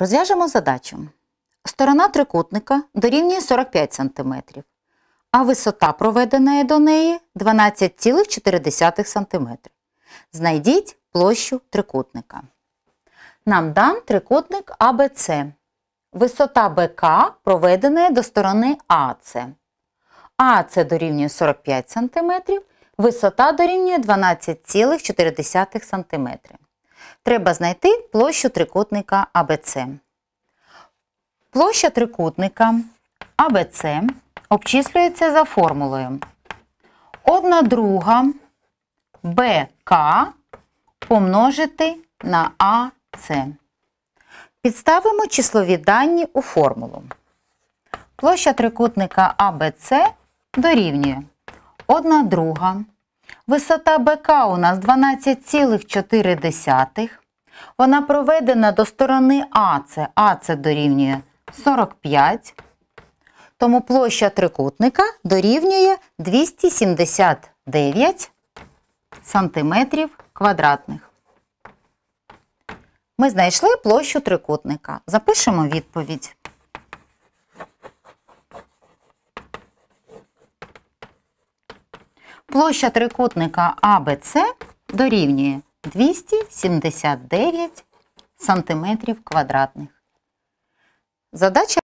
Розв'яжемо задачу. Сторона трикутника дорівнює 45 см, а висота проведеної до неї 12,4 см. Знайдіть площу трикутника. Нам дан трикутник АБЦ. Висота БК проведена до сторони АЦ. АЦ дорівнює 45 см, висота дорівнює 12,4 см. Треба знайти площу трикутника АБЦ. Площа трикутника АБЦ обчислюється за формулою 1 друга БК помножити на АЦ. Підставимо числові дані у формулу. Площа трикутника АБЦ дорівнює 1 друга Висота БК у нас 12,4. Вона проведена до сторони АЦ. АЦ дорівнює 45. Тому площа трикутника дорівнює 279 сантиметрів квадратних. Ми знайшли площу трикутника. Запишемо відповідь. Площа трикутника АБЦ дорівнює 279 см квадратних. Задача